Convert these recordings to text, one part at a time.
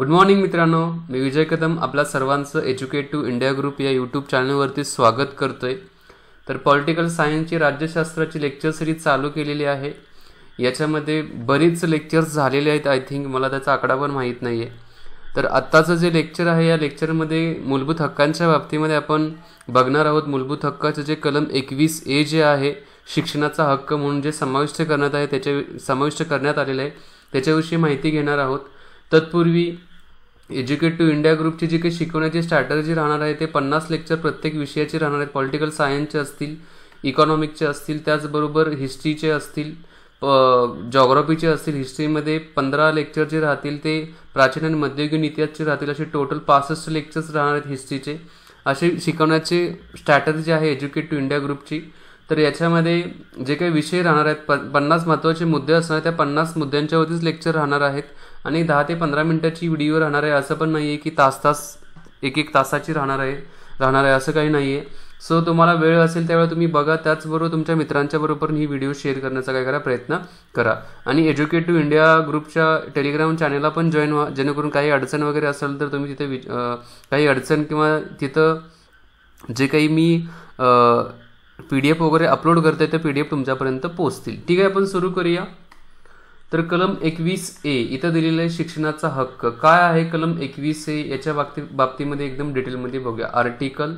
good morning मित्रांनो मी विजय कदम आपला सर्वांचं एज्युकेट टू इंडिया ग्रुप या यूट्यूब चॅनलवरती स्वागत करतोय तर पॉलिटिकल सायन्सची राज्यशास्त्राची लेक्चर सिरीज चालू केलेली आहे याच्यामध्ये बरीच लेक्चर्स झालेले आहेत आय थिंक मला त्याचा आकडा पण माहीत नाही आहे तर आत्ताचं जे लेक्चर आहे या लेक्चरमध्ये मूलभूत हक्कांच्या बाबतीमध्ये आपण बघणार आहोत मूलभूत हक्काचं जे कलम एकवीस ए जे आहे शिक्षणाचा हक्क म्हणून जे समाविष्ट करण्यात आहे त्याच्या समाविष्ट करण्यात आलेलं आहे त्याच्याविषयी माहिती घेणार आहोत तत्पूर्वी एज्युकेट टू इंडिया ग्रुपची जी काही शिकवण्याची स्ट्रॅटर्जी राहणार आहे ते पन्नास लेक्चर प्रत्येक विषयाचे राहणार आहेत पॉलिटिकल सायन्सचे असतील इकॉनॉमिकचे असतील त्याचबरोबर हिस्ट्रीचे असतील जॉग्रॉफीचे असतील हिस्ट्रीमध्ये पंधरा लेक्चर जे राहतील ते प्राचीन आणि मध्ययुगीन इतिहासचे राहतील असे टोटल पासष्ट लेक्चर्स राहणार आहेत हिस्ट्रीचे असे शिकवण्याचे स्ट्रॅटर्जी आहे एज्युकेट टू इंडिया ग्रुपची तर याच्यामध्ये जे काही विषय राहणार आहेत प पन्नास महत्त्वाचे मुद्दे असणार त्या पन्नास मुद्द्यांच्यावरतीच लेक्चर राहणार आहेत आणि दहा ते पंधरा मिनटाची व्हिडिओ राहणार आहे असं पण नाही आहे की तास तास एक एक तासाची राहणार आहे राहणार आहे असं काही नाही आहे सो तुम्हाला वेळ असेल त्यावेळेला तुम्ही बघा त्याचबरोबर तुमच्या मित्रांच्या बरोबर ही व्हिडिओ शेअर करण्याचा काय करा प्रयत्न करा आणि एज्युकेट टू इंडिया ग्रुपच्या टेलिग्राम चॅनेलला पण जॉईन व्हा जेणेकरून काही अडचण वगैरे असेल तर तुम्ही तिथे काही अडचण किंवा तिथं जे काही मी पी डी एफ वगैरे अपलोड करताय तर पी डी एफ तुमच्यापर्यंत पोचतील ठीक आहे आपण सुरू करूया तर कलम एकवीस ए इथं दिलेलं आहे शिक्षणाचा हक्क काय आहे कलम एकवीस ए याच्या बाबती बाबतीमध्ये एकदम डिटेलमध्ये बघूया आर्टिकल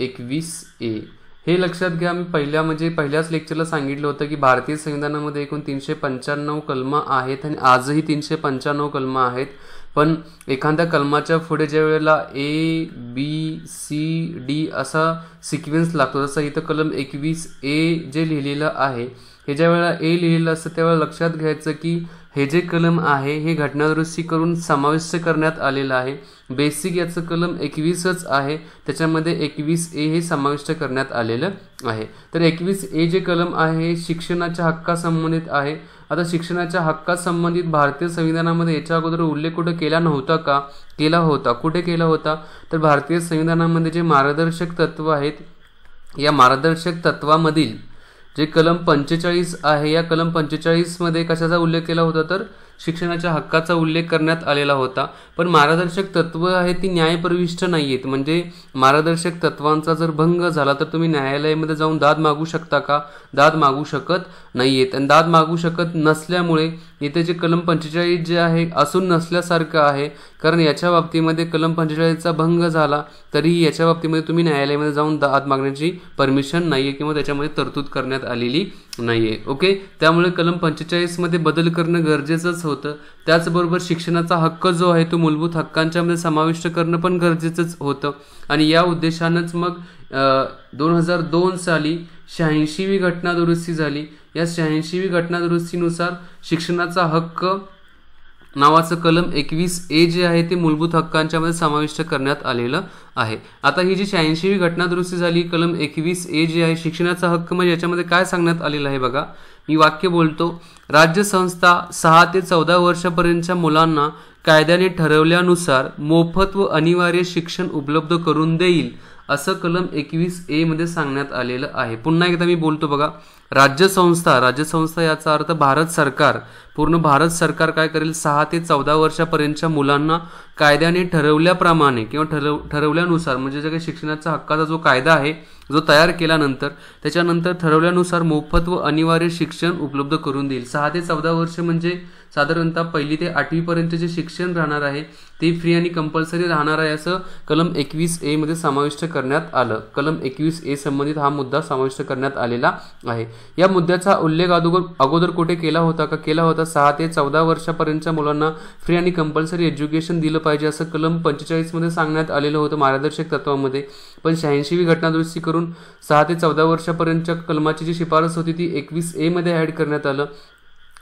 एकवीस ए हे लक्षात घ्या मी पहिल्या म्हणजे पहिल्याच लेक्चरला सांगितलं होतं की भारतीय संविधानामध्ये एकूण तीनशे पंच्याण्णव कलम आहेत आणि आजही तीनशे पंच्याण्णव कलम आहेत पण एखाद्या कलमाच्या पुढे ज्या वेळेला ए बी सी डी असा सिक्वेन्स लागतो जसं इथं कलम एकवीस ए जे लिहिलेलं आहे हे ज्या वेळेला ए लिहिलेलं असतं त्यावेळेला लक्षात घ्यायचं की हे जे कलम आहे हे घटनादुरुस्ती करून समाविष्ट करण्यात आलेलं आहे बेसिक याचं कलम एकवीसच आहे त्याच्यामध्ये एकवीस ए हे समाविष्ट करण्यात आलेलं आहे तर एकवीस ए जे कलम आहे हे शिक्षणाच्या हक्कासंबंधित आहे आता शिक्षणाच्या हक्कात संबंधित भारतीय संविधानामध्ये याच्या अगोदर उल्लेख कुठे केला नव्हता का केला होता कुठे केला होता तर भारतीय संविधानामध्ये जे मार्गदर्शक तत्व आहेत या मार्गदर्शक तत्वामधील जे कलम पंचेचाळीस आहे या कलम पंचेचाळीसमध्ये कशाचा उल्लेख केला होता तर शिक्षणाच्या हक्काचा उल्लेख करण्यात आलेला होता पण मार्गदर्शक तत्व आहे ती न्यायप्रविष्ट नाही आहेत म्हणजे मार्गदर्शक तत्वांचा जर भंग झाला तर तुम्ही न्यायालयामध्ये जाऊन दाद मागू शकता का दाद मागू शकत नाही आहेत आणि दाद मागू शकत नसल्यामुळे इथे जे कलम पंचेचाळीस जे आहे असून नसल्यासारखं आहे कारण याच्या बाबतीमध्ये कलम पंचेचाळीसचा भंग झाला तरीही याच्या बाबतीमध्ये तुम्ही न्यायालयामध्ये जाऊन दाद मागण्याची परमिशन नाही आहे किंवा त्याच्यामध्ये तरतूद करण्यात आलेली नाही आहे ओके त्यामुळे कलम पंचेचाळीसमध्ये बदल करणं गरजेचंच होतं त्याचबरोबर शिक्षणाचा हक्क जो आहे तो मूलभूत हक्कांच्यामध्ये समाविष्ट करणं पण गरजेचंच होतं आणि या उद्देशानंच मग दोन हजार दोन साली शहाऐंशीवी घटना दुरुस्ती झाली या शहाऐंशीवी घटनादुरुस्तीनुसार शिक्षणाचा हक्क नावाचं कलम एकवीस ए जे आहे ते मूलभूत हक्कांच्या मध्ये समाविष्ट करण्यात आलेलं आहे आता ही जी शहाऐंशीवी घटनादुरुस्ती झाली कलम एकवीस ए जे आहे शिक्षणाचा हक्क म्हणजे याच्यामध्ये काय सांगण्यात आलेलं आहे बघा मी वाक्य बोलतो राज्य संस्था सहा ते चौदा वर्षापर्यंतच्या मुलांना कायद्याने ठरवल्यानुसार मोफत व अनिवार्य शिक्षण उपलब्ध करून देईल असं कलम एकवीस ए मध्ये सांगण्यात आलेलं आहे पुन्हा एकदा मी बोलतो बघा राज्य संस्था राज्य याचा अर्थ भारत सरकार पूर्ण भारत सरकार काय करेल सहा ते चौदा वर्षापर्यंतच्या मुलांना कायद्याने ठरवल्याप्रमाणे किंवा ठरव ठरवल्यानुसार म्हणजे जे काही शिक्षणाचा हक्काचा जो कायदा आहे जो तयार केल्यानंतर त्याच्यानंतर ठरवल्यानुसार मोफत व अनिवार्य शिक्षण उपलब्ध करून देईल सहा ते चौदा वर्ष म्हणजे साधारणतः पहिली ते आठवीपर्यंत जे शिक्षण राहणार आहे ते फ्री आणि कंपल्सरी राहणार आहे असं कलम एकवीस मध्ये समाविष्ट करण्यात आलं कलम एकवीस ए संबंधित हा मुद्दा समाविष्ट करण्यात आलेला आहे या मुद्द्याचा उल्लेख अगोदर अगोदर कुठे केला होता का केला होता सहा ते चौदा वर्षापर्यंतच्या मुलांना फ्री आणि कंपल्सरी एज्युकेशन दिलं पाहिजे असं कलम मध्ये सांगण्यात आलेलं होतं मार्गदर्शक तत्वामध्ये पण शहाऐंशीवी घटनादुरुस्ती करून सहा ते चौदा वर्षापर्यंतच्या कलमाची जी शिफारस होती ती एकवीस एमध्ये ऍड करण्यात आलं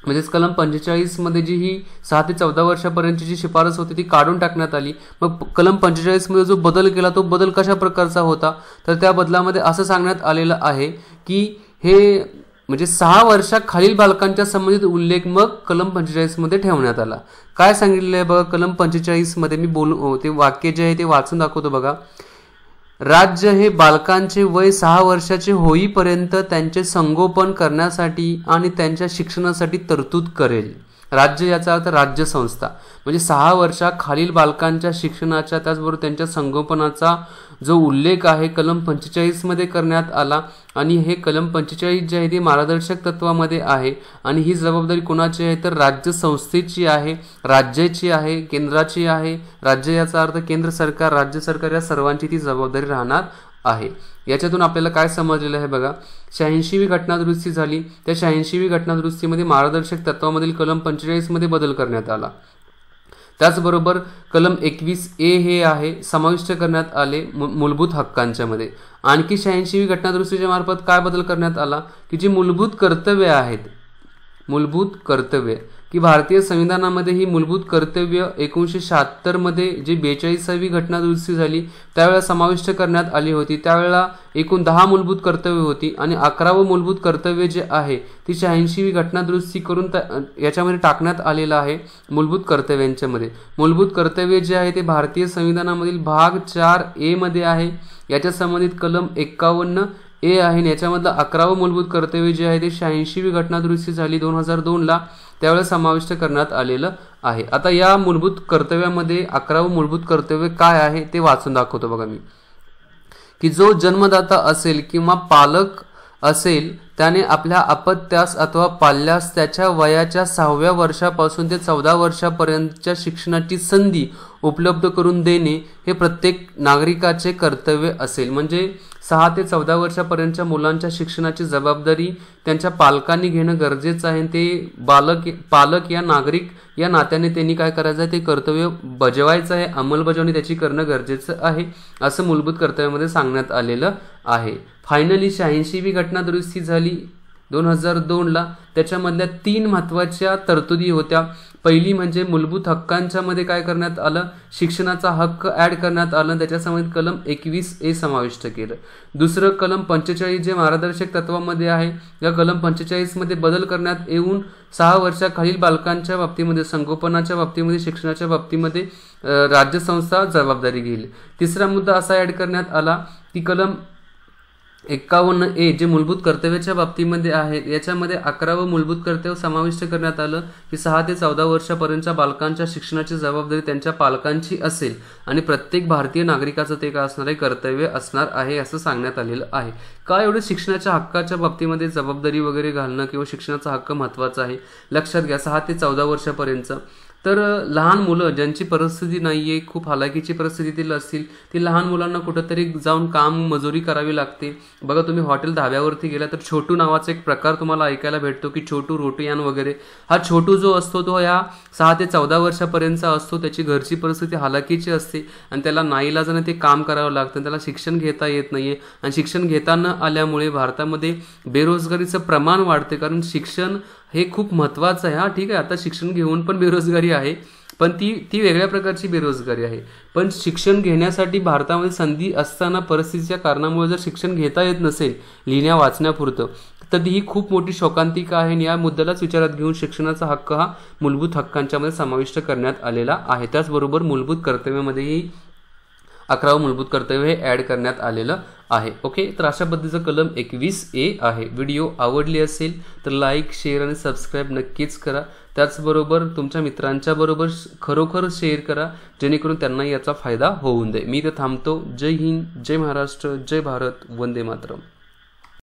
म्हणजेच कलम पंचेचाळीसमध्ये जी ही सहा ते चौदा वर्षापर्यंतची जी शिफारस होती ती काढून टाकण्यात आली मग कलम पंचेचाळीसमध्ये जो बदल केला तो बदल कशा प्रकारचा होता तर त्या बदलामध्ये असं सांगण्यात आलेलं आहे की हे म्हणजे सहा वर्षाखालील बालकांच्या संबंधित उल्लेख मग कलम पंचेचाळीसमध्ये ठेवण्यात आला काय सांगितलं आहे बघा कलम पंचेचाळीसमध्ये मी बोलू ते वाक्य जे आहे ते वाचून दाखवतो बघा राज्य हे बालकांचे वय सहा वर्षाचे होईपर्यंत त्यांचे संगोपन करण्यासाठी आणि त्यांच्या शिक्षणासाठी तरतूद करेल राज्य याचा अर्थ राज्य संस्था म्हणजे सहा खालील बालकांच्या शिक्षणाच्या त्याचबरोबर त्यांच्या संगोपनाचा जो उल्लेख आहे कलम पंचेचाळीसमध्ये करण्यात आला आणि हे कलम पंचेचाळीस जे आहे ते मार्गदर्शक तत्वामध्ये आहे आणि ही जबाबदारी कोणाची आहे तर राज्य संस्थेची आहे राज्याची आहे केंद्राची आहे राज्य याचा अर्थ केंद्र सरकार राज्य सरकार या सर्वांची ती जबाबदारी राहणार आहे याच्यातून आपल्याला काय समजलेलं आहे बघा शहाऐंशीवी घटनादुरुस्ती झाली त्या शहाऐंशीवी घटनादुरुस्तीमध्ये मार्गदर्शक तत्वामधील कलम पंचेचाळीसमध्ये बदल करण्यात आला त्याचबरोबर कलम एकवीस ए हे आहे समाविष्ट करण्यात आले मूलभूत हक्कांच्यामध्ये आणखी शहाऐंशीवी घटनादुरुस्तीच्या मार्फत काय बदल करण्यात आला की जी मूलभूत कर्तव्य आहेत मूलभूत कर्तव्य की भारतीय संविधानामध्ये ही मूलभूत कर्तव्य एकोणीसशे शहात्तरमध्ये जे बेचाळीसावी घटना दुरुस्ती झाली त्यावेळेला समाविष्ट करण्यात आली होती त्यावेळेला एकूण दहा मूलभूत कर्तव्य होती आणि अकरावं मूलभूत कर्तव्य जे आहे ती शहाऐंशीवी घटना दुरुस्ती करून याच्यामध्ये टाकण्यात आलेलं आहे मूलभूत कर्तव्यांच्यामध्ये मूलभूत कर्तव्य जे आहे ते भारतीय संविधानामधील भाग चार एमध्ये आहे याच्या संबंधित कलम एक्कावन्न ए आहे याच्यामधलं अकरावं मूलभूत कर्तव्य जे आहे ते शहाऐंशीवी घटना दुरुस्ती झाली दोन हजार ला त्यावेळेस समाविष्ट करण्यात आलेलं आहे आता या मूलभूत कर्तव्यामध्ये अकरावं मूलभूत कर्तव्य काय आहे ते वाचून दाखवतो बघा मी की जो जन्मदाता असेल किंवा पालक असेल त्याने आपल्या अपत्यास अथवा पाल्यास त्याच्या वयाच्या सहाव्या वर्षापासून ते चौदा वर्षापर्यंतच्या शिक्षणाची संधी उपलब्ध करून देणे हे प्रत्येक नागरिकाचे कर्तव्य असेल म्हणजे सहा ते चौदा वर्षापर्यंतच्या मुलांच्या शिक्षणाची जबाबदारी त्यांच्या पालकांनी घेणं गरजेचं आहे ते बालक पालक या नागरिक या नात्याने त्यांनी काय करायचं आहे ते कर्तव्य बजवायचं आहे अंमलबजावणी त्याची करणं गरजेचं आहे असं मूलभूत कर्तव्यामध्ये सांगण्यात आलेलं आहे फायनली शहाऐंशीवी घटना दुरुस्ती झाली दोन हजार दोनला त्याच्यामधल्या तीन महत्त्वाच्या तरतुदी होत्या पहिली म्हणजे मूलभूत हक्कांच्या मध्ये काय करण्यात आलं शिक्षणाचा हक्क ऍड करण्यात आलं त्याच्यासमोर कलम एकवीस ए समाविष्ट केलं दुसरं कलम पंचेचाळीस जे मार्गदर्शक तत्वामध्ये आहे या कलम मध्ये बदल करण्यात येऊन सहा वर्षाखालील बालकांच्या बाबतीमध्ये संगोपनाच्या बाबतीमध्ये शिक्षणाच्या बाबतीमध्ये राज्यसंस्था जबाबदारी घेईल तिसरा मुद्दा असा ऍड करण्यात आला की कलम एकावन्न ए जे मूलभूत कर्तव्याच्या बाबतीमध्ये आहे याच्यामध्ये अकरावं मूलभूत कर्तव्य समाविष्ट करण्यात आलं की सहा ते चौदा वर्षापर्यंतच्या बालकांच्या शिक्षणाची जबाबदारी त्यांच्या पालकांची असेल आणि प्रत्येक भारतीय नागरिकाचं ते काय असणार आहे कर्तव्य असणार आहे असं सांगण्यात आलेलं आहे का एवढं शिक्षणाच्या हक्काच्या बाबतीमध्ये जबाबदारी वगैरे घालणं किंवा शिक्षणाचा हक्क महत्त्वाचा आहे लक्षात घ्या सहा ते चौदा वर्षापर्यंत तर लहान मुलं ज्यांची परिस्थिती नाही आहे खूप हालाकीची परिस्थितीतील असतील ती लहान मुलांना कुठंतरी जाऊन काम मजुरी करावी लागते बघा तुम्ही हॉटेल धाब्यावरती गेला तर छोटू नावाचा एक प्रकार तुम्हाला ऐकायला भेटतो की छोटू रोटियान वगैरे हा छोटू जो असतो तो या सहा ते चौदा वर्षापर्यंतचा असतो त्याची घरची परिस्थिती हालाकीची असते आणि त्याला नाईलाजाने ते काम करावं लागतं त्याला शिक्षण घेता येत नाही आहे आणि शिक्षण घेता न आल्यामुळे भारतामध्ये बेरोजगारीचं प्रमाण वाढते कारण शिक्षण हे खूप महत्त्वाचं आहे हां ठीक आहे आता शिक्षण घेऊन पण बेरोजगारी आहे पण ती ती वेगळ्या प्रकारची बेरोजगारी आहे पण शिक्षण घेण्यासाठी भारतामध्ये संधी असताना परिस्थितीच्या कारणामुळे जर शिक्षण घेता येत नसेल लिहिण्या वाचण्यापुरतं तर ही खूप मोठी शोकांतिका आहे आणि या मुद्द्यालाच विचारात घेऊन शिक्षणाचा हक्क हा मूलभूत हक्कांच्यामध्ये समाविष्ट करण्यात आलेला आहे त्याचबरोबर मूलभूत कर्तव्यामध्येही अकरावं मूलभूत कर्तव्य हे ॲड करण्यात आलेलं आहे ओके तर अशा पद्धतीचं कलम एकवीस ए आहे व्हिडिओ आवडली असेल तर लाईक शेअर आणि सबस्क्राईब नक्कीच करा त्याचबरोबर तुमच्या मित्रांच्या बरोबर खरोखर शेअर करा जेणेकरून त्यांना याचा फायदा होऊन दे मी ते थांबतो जय हिंद जय महाराष्ट्र जय भारत वंदे मातरम